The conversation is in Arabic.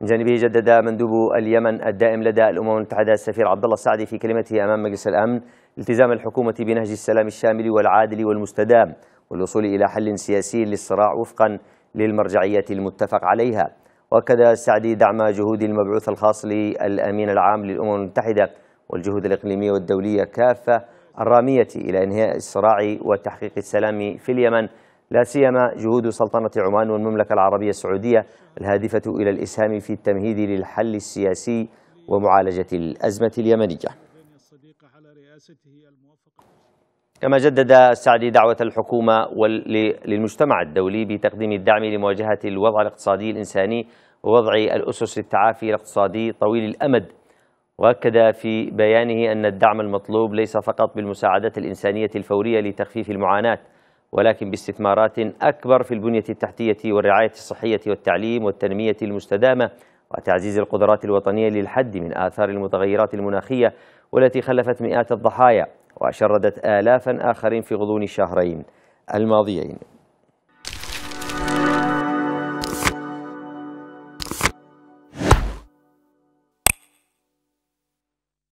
من جانبه جدد مندوب اليمن الدائم لدى الأمم المتحدة السفير عبد الله السعدي في كلمته أمام مجلس الأمن التزام الحكومة بنهج السلام الشامل والعادل والمستدام والوصول إلى حل سياسي للصراع وفقا للمرجعية المتفق عليها وأكد السعدي دعم جهود المبعوث الخاص للأمين العام للأمم المتحدة والجهود الإقليمية والدولية كافة الرامية إلى إنهاء الصراع وتحقيق السلام في اليمن لا سيما جهود سلطنة عمان والمملكة العربية السعودية الهادفة إلى الإسهام في التمهيد للحل السياسي ومعالجة الأزمة اليمنية كما جدد السعدي دعوة الحكومة للمجتمع الدولي بتقديم الدعم لمواجهة الوضع الاقتصادي الإنساني ووضع الأسس للتعافي الاقتصادي طويل الأمد وأكد في بيانه أن الدعم المطلوب ليس فقط بالمساعدات الإنسانية الفورية لتخفيف المعاناة ولكن باستثمارات أكبر في البنية التحتية والرعاية الصحية والتعليم والتنمية المستدامة وتعزيز القدرات الوطنية للحد من آثار المتغيرات المناخية والتي خلفت مئات الضحايا وشردت آلافا آخرين في غضون الشهرين الماضيين